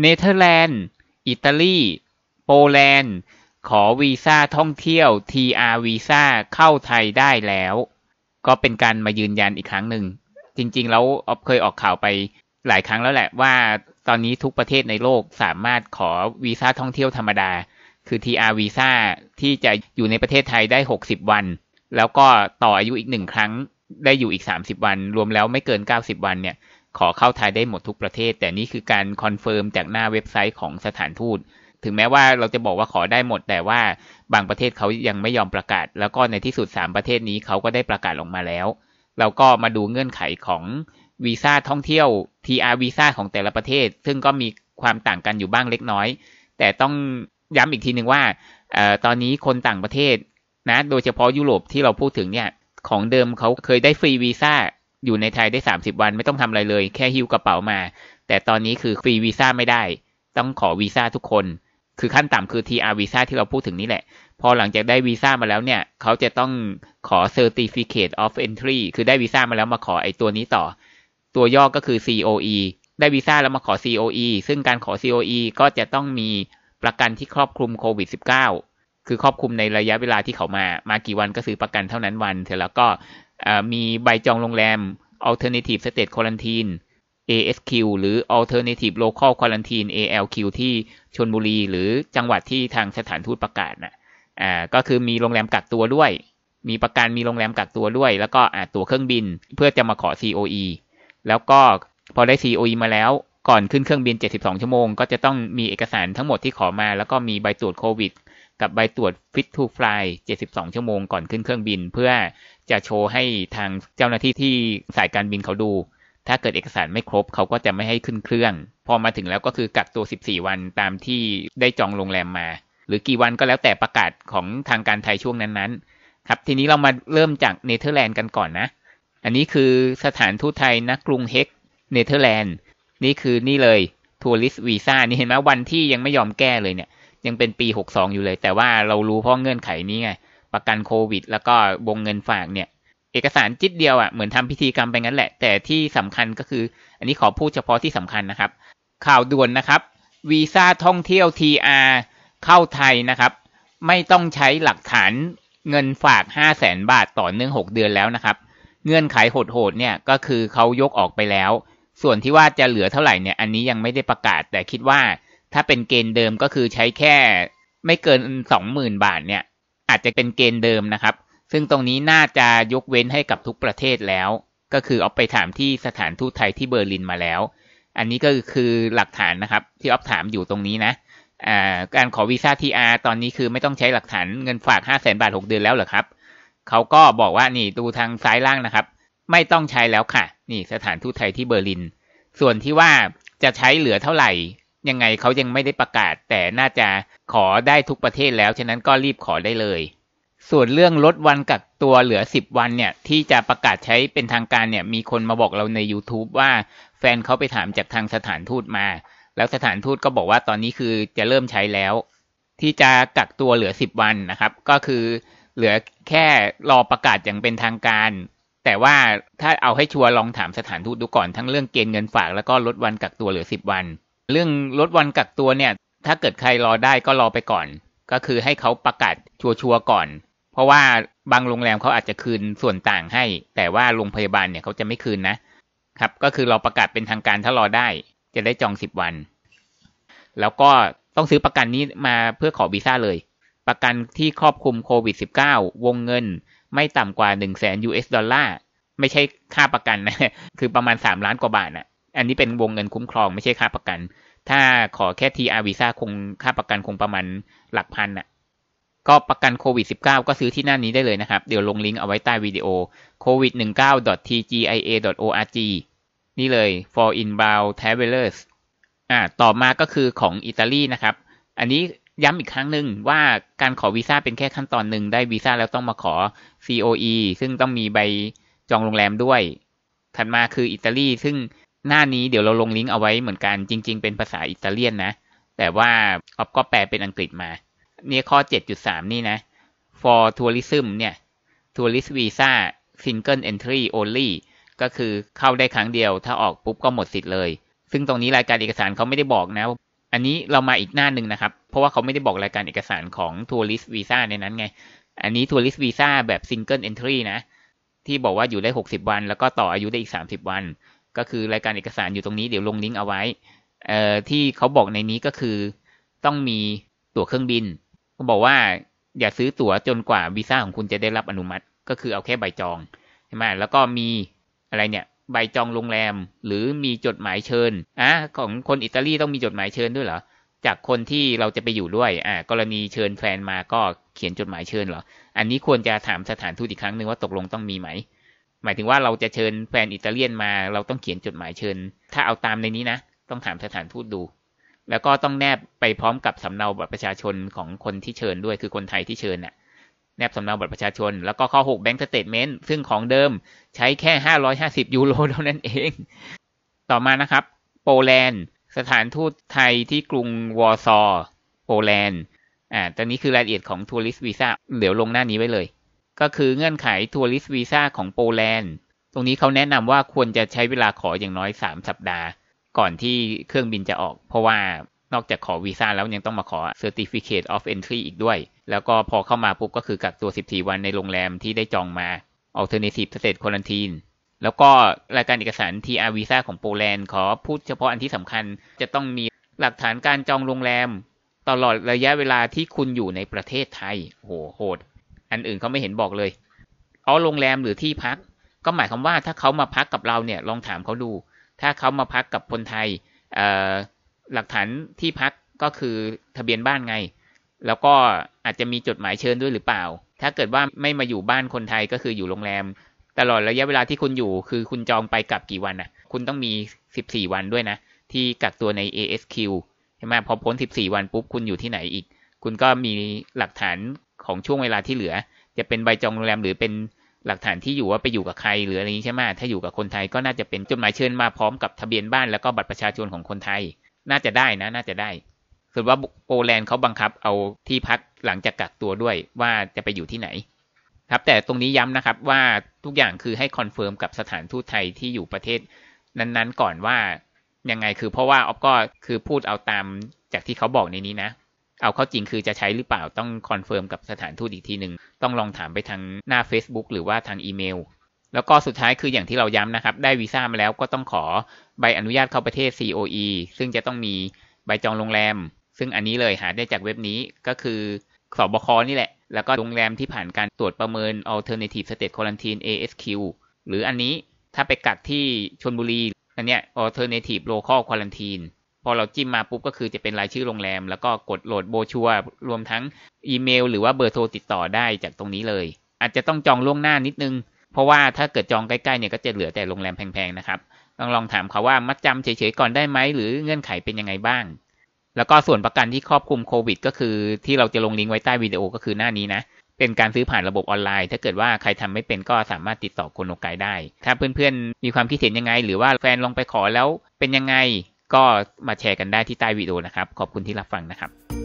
เนเธอร์แลนด์ อิตาลี โปแลนด์ ขอวีซ่าท่องเที่ยว TR วีซ่าเข้าไทยได้แล้ว ก็เป็นการมายืนยันอีกครั้งหนึ่ง จริงๆ แล้วออฟเคยออกข่าวไปหลายครั้งแล้วแหละว่า ตอนนี้ทุกประเทศในโลกสามารถขอวีซ่าท่องเที่ยวธรรมดา คือ TR วีซ่าที่จะอยู่ในประเทศไทยได้ 60 วัน แล้วก็ต่ออายุอีกหนึ่งครั้งได้อยู่อีก 30 วัน รวมแล้วไม่เกิน 90 วันเนี่ยขอเข้าไทยได้หมดทุกประเทศ แต่นี่คือการคอนเฟิร์มจากหน้าเว็บไซต์ของสถานทูตถึงแม้ว่าเราจะบอกว่าขอได้หมดแต่ว่าบางประเทศเขายังไม่ยอมประกาศ แล้วก็ในที่สุด 3 ประเทศนี้เขาก็ได้ประกาศออกมาแล้วเราก็มาดูเงื่อนไขของวีซ่าท่องเที่ยว TR วีซ่าของแต่ละประเทศ ซึ่งก็มีความต่างกันอยู่บ้างเล็กน้อย แต่ต้องย้ำอีกทีหนึ่งว่าออตอนนี้คนต่างประเทศนะโดยเฉพาะยุโรปที่เราพูดถึงเนี่ยของเดิมเขาเคยได้ฟรีวีซ่าอยู่ในไทยได้ 30 วันไม่ต้องทำอะไรเลย แค่หิ้วกระเป๋ามาแต่ตอนนี้คือฟรีวีซ่าไม่ได้ ต้องขอวีซ่าทุกคนคือขั้นต่ำคือ TR วีซ่าที่เราพูดถึงนี่แหละ พอหลังจากได้วีซ่ามาแล้วเนี่ยเขาจะต้องขอ Certificate of Entry คือได้วีซ่ามาแล้วมาขอไอตัวนี้ต่อ ตัวย่อก็คือ COE ได้วีซ่าแล้วมาขอ COE ซึ่งการขอ COE ก็จะต้องมีประกันที่ครอบคลุมโควิด -19 คือครอบคลุมในระยะเวลาที่เขามามากี่วันก็ซื้อประกันเท่านั้นวันเสร็จแล้วก็มีใบจองโรงแรม alternative state quarantine ASQ หรือ alternative local quarantine ALQ ที่ชนบุรีหรือจังหวัดที่ทางสถานทูตประกาศนะอ่าก็คือมีโรงแรมกักตัวด้วย มีประกันมีโรงแรมกักตัวด้วย แล้วก็อ่าตั๋วเครื่องบินเพื่อจะมาขอ COE แล้วก็พอได้ COE มาแล้วก่อนขึ้นเครื่องบิน 72 ชั่วโมง ก็จะต้องมีเอกสารทั้งหมดที่ขอมา แล้วก็มีใบตรวจโควิดกับใบตรวจ Fit to Fly 72 ชั่วโมงก่อนขึ้นเครื่องบินเพื่อจะโชว์ให้ทางเจ้าหน้าที่ที่สายการบินเขาดู ถ้าเกิดเอกสารไม่ครบเขาก็จะไม่ให้ขึ้นเครื่อง พอมาถึงแล้วก็คือกักตัว 14 วันตามที่ได้จองโรงแรมมา หรือกี่วันก็แล้วแต่ประกาศของทางการไทยช่วงนั้นๆครับ ทีนี้เรามาเริ่มจากเนเธอร์แลนด์กันก่อนนะ อันนี้คือสถานทูตไทยนะกรุงเฮกเนเธอร์แลนด์ นี่คือนี่เลย ทัวริสวีซ่านี่เห็นไหมวันที่ยังไม่ยอมแก้เลยเนี่ย ยังเป็นปี 62 อยู่เลย แต่ว่าเรารู้เพราะเงื่อนไขนี้ไงประกันโควิดแล้วก็วงเงินฝากเนี่ย เอกสารจิตเดียวอะ่ะเหมือนทำพิธีกรรมไปงั้นแหละ แต่ที่สำคัญก็คือ อันนี้ขอพูดเฉพาะที่สำคัญนะครับ ข่าวด่วนนะครับวีซ่าท่องเที่ยว TR เข้าไทยนะครับ ไม่ต้องใช้หลักฐานเงินฝาก 5 0 0แสนบาทต่อเนื่อง6เดือนแล้วนะครับ เงื่อนไขโหดๆเนี่ย ก็คือเขายกออกไปแล้ว ส่วนที่ว่าจะเหลือเท่าไหร่เนี่ยอันนี้ยังไม่ได้ประกาศแต่คิดว่า ถ้าเป็นเกณฑ์เดิมก็คือใช้แค่ไม่เกิน20,000บาทเนี่ยอาจจะเป็นเกณฑ์เดิมนะครับ ซึ่งตรงนี้น่าจะยกเว้นให้กับทุกประเทศแล้ว ก็คือเอาไปถามที่สถานทูตไทยที่เบอร์ลินมาแล้ว อันนี้ก็คือหลักฐานนะครับที่ออฟถามอยู่ตรงนี้นะการขอวีซ่าทีอาตอนนี้คือไม่ต้องใช้หลักฐานเงินฝาก 5 0 0แสนบาท6เดือนแล้วเหรอครับ เขาก็บอกว่านี่ดูทางซ้ายล่างนะครับ ไม่ต้องใช้แล้วค่ะนี่สถานทูตไทยที่เบอร์ลิน ส่วนที่ว่าจะใช้เหลือเท่าไหร่ยังไงเขายังไม่ได้ประกาศแต่น่าจะขอได้ทุกประเทศแล้วฉะนั้นก็รีบขอได้เลย ส่วนเรื่องลดวันกักตัวเหลือ 10 วันเนี่ยที่จะประกาศใช้เป็นทางการเนี่ยมีคนมาบอกเราใน YouTube ว่าแฟนเขาไปถามจากทางสถานทูตมา แล้วสถานทูตก็บอกว่าตอนนี้คือจะเริ่มใช้แล้ว ที่จะกักตัวเหลือ 10 วันนะครับ ก็คือเหลือแค่รอประกาศอย่างเป็นทางการ แต่ว่าถ้าเอาให้ชัวร์ลองถามสถานทูตดูก่อนทั้งเรื่องเกณฑ์เงินฝากแล้วก็ลดวันกักตัวเหลือ10วันเรื่องลดวันกักตัวเนี่ย ถ้าเกิดใครรอได้ก็รอไปก่อน ก็คือให้เขาประกาศชัวร์ๆก่อน เพราะว่าบางโรงแรมเขาอาจจะคืนส่วนต่างให้ แต่ว่าโรงพยาบาลเนี่ยเขาจะไม่คืนนะ ครับ ก็คือเราประกาศเป็นทางการถ้ารอได้ จะได้จองสิบวัน แล้วก็ต้องซื้อประกันนี้มาเพื่อขอวีซ่าเลย ประกันที่ครอบคลุมโควิด -19 วงเงิน ไม่ต่ำกว่า1 0 0 0 0 0 US ดอลลาร์ ไม่ใช่ค่าประกันนะ คือประมาณ3ล้านกว่าบาทนะอันนี้เป็นวงเงินคุ้มครอง ไม่ใช่ค่าประกัน ถ้าขอแค่ทีอาวีซ่าคงค่าประกันคงประมาณ หลักพันอะก็ประกันโควิด -19 ก็ซื้อที่หน้านี้ได้เลยนะครับ เดี๋ยวลงลิงก์เอาไว้ใต้วิดีโอ covid19.tgia.org นี่เลย for inbound travelers อ่าต่อมาก็คือของอิตาลีนะครับ อันนี้ย้ำอีกครั้งหนึ่งว่าการขอวีซ่าเป็นแค่ขั้นตอนหนึ่งได้วีซ่าแล้วต้องมาขอ COE ซึ่งต้องมีใบจองโรงแรมด้วย ถัดมาคืออิตาลีซึ่งหน้านี้เดี๋ยวเราลงลิงก์เอาไว้เหมือนกันจริงๆเป็นภาษาอิตาเลียนนะ แต่ว่าออฟก็แปลเป็นอังกฤษมาเนี่ยข้อ 7.3 นี่นะ for tourism เนี่ย tourist visa single entry only ก็คือเข้าได้ครั้งเดียวถ้าออกปุ๊บก็หมดสิทธิ์เลย ซึ่งตรงนี้รายการเอกสารเขาไม่ได้บอกนะ อันนี้เรามาอีกหน้าหนึ่งนะครับ เพราะว่าเขาไม่ได้บอกรายการเอกสารของ tourist visa ในนั้นไง อันนี้ tourist visa แบบ single entry นะ ที่บอกว่าอยู่ได้60วัน แล้วก็ต่ออายุได้อีก30วันก็คือรายการเอกสารอยู่ตรงนี้เดี๋ยวลงลิงก์เอาไว้เอ่อที่เขาบอกในนี้ก็คือต้องมีตั๋วเครื่องบินเขาบอกว่าอย่าซื้อตั๋วจนกว่าวีซ่าของคุณจะได้รับอนุมัติ ก็คือเอาแค่ใบจองใช่ไหมแล้วก็มีอะไรเนี่ย ใบจองโรงแรมหรือมีจดหมายเชิญอ่ะของคนอิตาลีต้องมีจดหมายเชิญด้วยเหรอจากคนที่เราจะไปอยู่ด้วยอ่ากรณีเชิญแฟนมาก็เขียนจดหมายเชิญเหรออันนี้ควรจะถามสถานทูตอีกครั้งหนึ่งว่าตกลงต้องมีไหมหมายถึงว่าเราจะเชิญแฟนอิตาเลียนมาเราต้องเขียนจดหมายเชิญ ถ้าเอาตามในนี้นะ ต้องถามสถานทูตดู แล้วก็ต้องแนบไปพร้อมกับสำเนาบัตรประชาชนของคนที่เชิญด้วยคือคนไทยที่เชิญน่ะ แนบสำเนาบัตรประชาชน แล้วก็ข้อ6แบงก์สเตตเมนต์ซึ่งของเดิม ใช้แค่ 550 ยูโรเท่านั้นเอง ต่อมานะครับ โปแลนด์สถานทูตไทยที่กรุงวอร์ซอโปแลนด์อ่าตอนนี้คือรายละเอียดของทัวริสต์วีซ่าเดี๋ยวลงหน้านี้ไว้เลยก็คือเงื่อนไขทัวริสวีซ่าของโปแลนด์ ตรงนี้เขาแนะนำว่าควรจะใช้เวลาขออย่างน้อย 3 สัปดาห์ ก่อนที่เครื่องบินจะออก เพราะว่านอกจากขอวีซ่าแล้วยังต้องมาขอ Certificate of Entry อีกด้วย แล้วก็พอเข้ามาปุ๊บก็คือกักตัว14วันในโรงแรมที่ได้จองมา Alternative State Quarantine แล้วก็รายการเอกสาร TR Visa ของโปแลนด์ขอพูดเฉพาะอันที่สำคัญจะต้องมีหลักฐานการจองโรงแรมตลอดระยะเวลาที่คุณอยู่ในประเทศไทยโหโหดอันอื่นเขาไม่เห็นบอกเลยอาอโรงแรมหรือที่พัก ก็หมายความว่าถ้าเขามาพักกับเราเนี่ย ลองถามเขาดู ถ้าเขามาพักกับคนไทยหลักฐานที่พักก็คือทะเบียนบ้านไง แล้วก็อาจจะมีจดหมายเชิญด้วยหรือเปล่า ถ้าเกิดว่าไม่มาอยู่บ้านคนไทยก็คืออยู่โรงแรม ตลอดระยะเวลาที่คุณอยู่ คือคุณจองไปกลับกี่วันนะ คุณต้องมี 14 วันด้วยนะ ที่กักตัวใน ASQ ใช่ไหมพอพ้น 14 วันปุ๊บ คุณอยู่ที่ไหนอีก คุณก็มีหลักฐานของช่วงเวลาที่เหลือ จะเป็นใบจองโรงแรมหรือเป็นหลักฐานที่อยู่ว่าไปอยู่กับใคร หรืออะไรนี้ใช่ไหมถ้าอยู่กับคนไทย ก็น่าจะเป็นจดหมายเชิญมาพร้อมกับทะเบียนบ้านแล้วก็บัตรประชาชนของคนไทย น่าจะได้นะ น่าจะได้ส่วนว่าโปแลนด์เขาบังคับเอาที่พักหลังจากกักตัวด้วยว่าจะไปอยู่ที่ไหน ครับ แต่ตรงนี้ย้ำนะครับว่าทุกอย่างคือให้คอนเฟิร์มกับสถานทูตไทยที่อยู่ประเทศ นั้นๆ ก่อนว่ายังไงคือเพราะว่าออฟก็คือพูดเอาตามจากที่เขาบอกในนี้นะเอาเข้าจริงคือจะใช้หรือเปล่าต้องคอนเฟิร์มกับสถานทูตอีกทีหนึ่งต้องลองถามไปทางหน้า Facebook หรือว่าทางอีเมลแล้วก็สุดท้ายคืออย่างที่เราย้ำนะครับ ได้วีซ่ามาแล้วก็ต้องขอใบอนุญาตเข้าประเทศ COE ซึ่งจะต้องมีใบจองโรงแรม ซึ่งอันนี้เลยหาได้จากเว็บนี้ก็คือสอบคนี่แหละ แล้วก็โรงแรมที่ผ่านการตรวจประเมิน Alternative State Quarantine ASQ หรืออันนี้ถ้าไปกักที่ชนบุรีอันเนี้ย Alternative Local Quarantine พอเราจิ้มมาปุ๊บก็คือจะเป็นรายชื่อโรงแรม แล้วก็กดโหลดโบชัวรวมทั้งอีเมล หรือว่าเบอร์โทรติดต่อได้จากตรงนี้เลย อาจจะต้องจองล่วงหน้านิดนึง เพราะว่าถ้าเกิดจองใกล้ๆเนี่ยก็จะเหลือแต่โรงแรมแพงๆนะครับลองลองถามเขาว่ามัดจำเฉยๆก่อนได้ไหมหรือเงื่อนไขเป็นยังไงบ้างแล้วก็ส่วนประกันที่ครอบคลุมโควิดก็คือ ที่เราจะลงลิงก์ไว้ใต้วิดีโอก็คือหน้านี้นะ เป็นการซื้อผ่านระบบออนไลน์ ถ้าเกิดว่าใครทำไม่เป็นก็สามารถติดต่อคนโนไกได้ ถ้าเพื่อนๆมีความคิดเห็นยังไง หรือว่าแฟนลองไปขอแล้วเป็นยังไงก็มาแชร์กันได้ที่ใต้วิดีโอนะครับ ขอบคุณที่รับฟังนะครับ